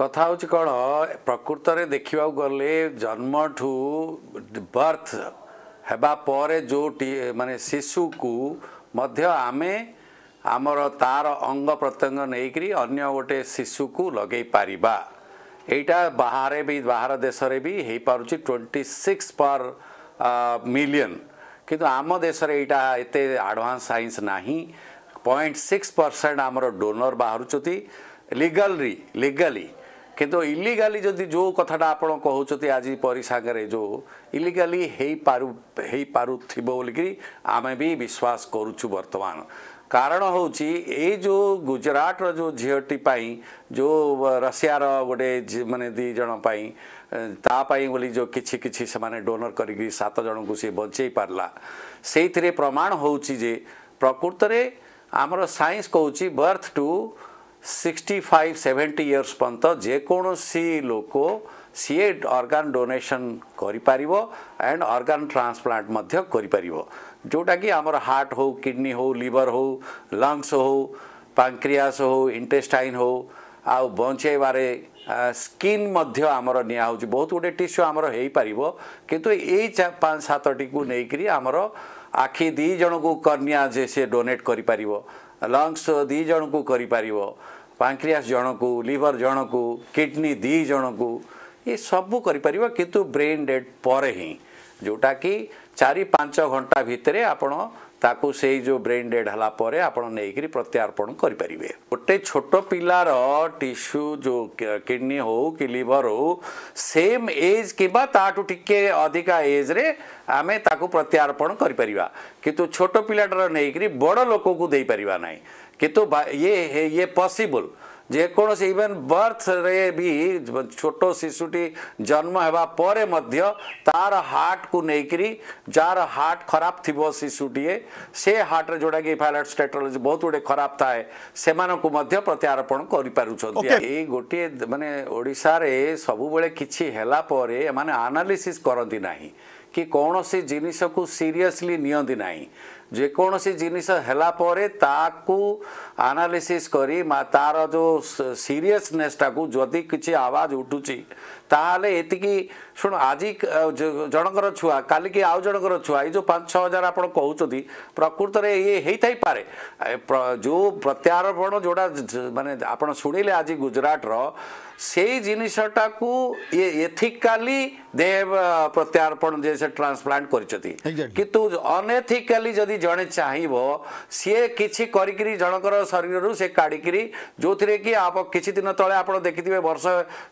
कथा प्रकृतले देख्दा गले जन्मठु बर्थ हो जो म शिशु आमे आमर तार अंग प्रत्यङ्ग नै अन्य गए शिशु लगै पारा बाह्र बाह्र देशले ट्वेन्टी सिक्स पर मिलियन कि आम देशले एटा एडभान्स सइन्स नाहिँ पोइन्ट सिक्स पर्सेन्ट आम डोन बाहुन्छ लिगाली लिगाली কিন্তু ଇଲିଗାଲି ଯଦି ଯେଉଁ କଥାଟା ଆପଣ କହୁଛନ୍ତି ଆଜି ପରିସାଙ୍ଗରେ ଯେଉଁ ଇଲିଗାଲି ହେଇପାରୁ ହେଇପାରୁଥିବ ବୋଲିକିରି ଆମେ ବି ବିଶ୍ୱାସ କରୁଛୁ ବର୍ତ୍ତମାନ କାରଣ ହେଉଛି ଏଇ ଯେଉଁ ଗୁଜରାଟର ଯେଉଁ ଝିଅଟି ପାଇଁ ଯେଉଁ ରଷିଆର ଗୋଟେ ମାନେ ଦୁଇ ଜଣ ପାଇଁ ତା ପାଇଁ ବୋଲି ଯେଉଁ କିଛି କିଛି ସେମାନେ ଡୋନର କରିକି ସାତ ଜଣଙ୍କୁ ସିଏ ବଞ୍ଚେଇ ପାରିଲା ସେଇଥିରେ ପ୍ରମାଣ ହେଉଛି ଯେ ପ୍ରକୃତରେ ଆମର ସାଇନ୍ସ କହୁଛି birth to sixty five seventy years ପର୍ଯ୍ୟନ୍ତ ଯେକୌଣସି ଲୋକ ସିଏ ଅର୍ଗାନ୍ ଡୋନେସନ୍ କରିପାରିବ ଆଣ୍ଡ ଅର୍ଗାନ୍ ଟ୍ରାନ୍ସପ୍ଲାଣ୍ଟ ମଧ୍ୟ କରିପାରିବ ଯେଉଁଟାକି ଆମର ହାର୍ଟ ହଉ କିଡ଼ନୀ ହଉ ଲିଭର ହଉ ଲଙ୍ଗସ୍ ହଉ ପାଙ୍କ୍ରିଆସ୍ ହଉ ଇଣ୍ଟେଷ୍ଟାଇନ୍ ହଉ ଆଉ ବଞ୍ଚାଇବାରେ ସ୍କିନ୍ ମଧ୍ୟ ଆମର ନିଆହେଉଛି ବହୁତ ଗୁଡ଼ିଏ ଟିସ୍ୟୁ ଆମର ହେଇପାରିବ କିନ୍ତୁ ଏଇ ପାଞ୍ଚ ସାତଟିକୁ ନେଇକରି ଆମର ଆଖି ଦୁଇ ଜଣକୁ କର୍ନିଆ ଯେ ସିଏ ଡୋନେଟ୍ କରିପାରିବ ଲଙ୍ଗ୍ସ ଦୁଇ ଜଣଙ୍କୁ କରିପାରିବ ପାଙ୍କ୍ରିଆସ୍ ଜଣକୁ ଲିଭର୍ ଜଣକୁ କିଡ଼ନୀ ଦୁଇ ଜଣକୁ ଏସବୁ କରିପାରିବ କିନ୍ତୁ ବ୍ରେନ୍ ଡେଡ଼୍ ପରେ ହିଁ ଯେଉଁଟାକି ଚାରି ପାଞ୍ଚ ଘଣ୍ଟା ଭିତରେ ଆପଣ ताको से जो ब्रेन डेड हालापर आपकी प्रत्यार्पण करें गोटे छोट पिलार टीस्यू जो किडनी हो कि लिवर हो सेम एज कि टिके अधिका एज्रे रे आम प्रत्यार्पण करूँ छोट पिलाटर नहींक्री बड़ लोक को देपरना ना कितु ये ये पसिबल जेको इवेन बर्थ रे भी छोट शिशुटी जन्म होगापर तार हार्ट को लेकर जार हार्ट खराब थी शिशुटीए से हार्ट रे जोड़ा कि फायलट स्टेट्रोलोजी बहुत गुडे खराब थाए से प्रत्यारोपण कर गोटे मानने ओडार सबूत किसी हैलापर आनालीसी करती ना କି କୌଣସି ଜିନିଷକୁ ସିରିୟସ୍ଲି ନିଅନ୍ତି ନାହିଁ ଯେକୌଣସି ଜିନିଷ ହେଲା ପରେ ତାକୁ ଆନାଲିସିସ୍ କରି ତା'ର ଯେଉଁ ସିରିୟସ୍ନେସ୍ଟାକୁ ଯଦି କିଛି ଆୱାଜ୍ ଉଠୁଛି ତାହେଲେ ଏତିକି ଶୁଣ ଆଜି ଜଣଙ୍କର ଛୁଆ କାଲିକି ଆଉ ଜଣଙ୍କର ଛୁଆ ଏଇ ଯେଉଁ ପାଞ୍ଚ ଛଅ ହଜାର ଆପଣ କହୁଛନ୍ତି ପ୍ରକୃତରେ ଇଏ ହେଇଥାଇପାରେ ଯେଉଁ ପ୍ରତ୍ୟାରୋପଣ ଯେଉଁଟା ମାନେ ଆପଣ ଶୁଣିଲେ ଆଜି ଗୁଜୁରାଟର সেই জিনিসটাକୁ ইথিক্যালি দে প্রत्यार्पण যেন ট্রান্সপ্লান্ট করিছতি কিন্তু অনইথিক্যালি যদি জনে চাইবো সে কিচি করি করি জনকর শরীরৰ সে কাড়িকিৰি যোতৰে কি আপো কিচি দিন তলে আপো দেখি দিবে বৰ্ষ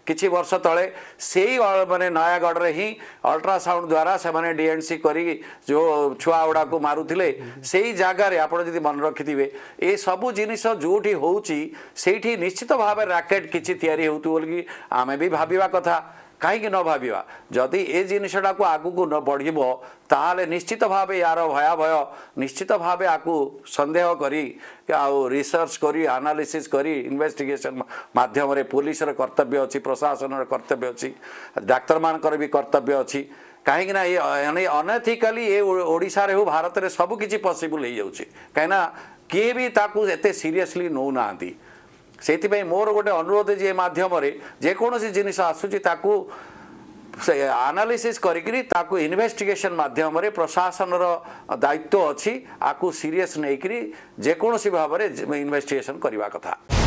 কিচি বৰ্ষ তলে সেই বৰ মানে নায়াগড়ৰহি আল্ট্রা সাউণ্ড দ্বাৰা সেবনে ডিএনসি কৰি যো ছুৱা আওড়া কো মারুtile সেই জাগাৰে আপো যদি মন ৰখিতিবে এ সবু জিনিস জউটি হৈউচি সেইটি নিশ্চিতভাৱে ৰাকেট কিচি তৈয়াৰি হউত ବୋଲିକି ଆମେ ବି ଭାବିବା କଥା କାହିଁକି ନ ଭାବିବା ଯଦି ଏ ଜିନିଷଟାକୁ ଆଗକୁ ନ ବଢ଼ିବ ତାହେଲେ ନିଶ୍ଚିତ ଭାବେ ୟାର ଭୟାଭୟ ନିଶ୍ଚିତ ଭାବେ ଆକୁ ସନ୍ଦେହ କରି ଆଉ ରିସର୍ଚ୍ଚ କରି ଆନାଲିସିସ୍ କରି ଇନଭେଷ୍ଟିଗେସନ୍ ମାଧ୍ୟମରେ ପୋଲିସର କର୍ତ୍ତବ୍ୟ ଅଛି ପ୍ରଶାସନର କର୍ତ୍ତବ୍ୟ ଅଛି ଡାକ୍ତରମାନଙ୍କର ବି କର୍ତ୍ତବ୍ୟ ଅଛି କାହିଁକିନା ଏ ଅନଏଥିକାଲି ଏ ଓଡ଼ିଶାରେ ହେଉ ଭାରତରେ ସବୁକିଛି ପସିବୁଲ୍ ହେଇଯାଉଛି କାହିଁକିନା କିଏ ବି ତାକୁ ଏତେ ସିରିୟସ୍ଲି ନେଉନାହାନ୍ତି ସେଇଥିପାଇଁ ମୋର ଗୋଟେ ଅନୁରୋଧ ଯେ ଏ ମାଧ୍ୟମରେ ଯେକୌଣସି ଜିନିଷ ଆସୁଛି ତାକୁ ସେ ଆନାଲିସିସ୍ କରିକିରି ତାକୁ ଇନଭେଷ୍ଟିଗେସନ୍ ମାଧ୍ୟମରେ ପ୍ରଶାସନର ଦାୟିତ୍ୱ ଅଛି ଆକୁ ସିରିୟସ୍ ନେଇକିରି ଯେକୌଣସି ଭାବରେ ଇନଭେଷ୍ଟିଗେସନ୍ କରିବା କଥା